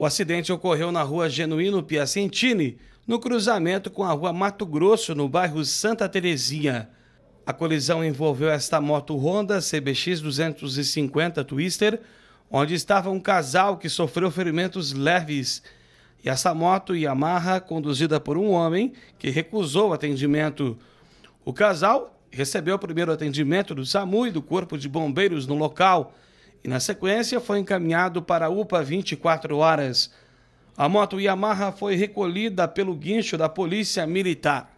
O acidente ocorreu na rua Genuíno Piacentini, no cruzamento com a rua Mato Grosso, no bairro Santa Terezinha. A colisão envolveu esta moto Honda CBX 250 Twister, onde estava um casal que sofreu ferimentos leves. E essa moto Yamaha, conduzida por um homem que recusou atendimento. O casal recebeu o primeiro atendimento do SAMU e do Corpo de Bombeiros no local e, na sequência, foi encaminhado para a UPA 24 horas. A moto Yamaha foi recolhida pelo guincho da Polícia Militar.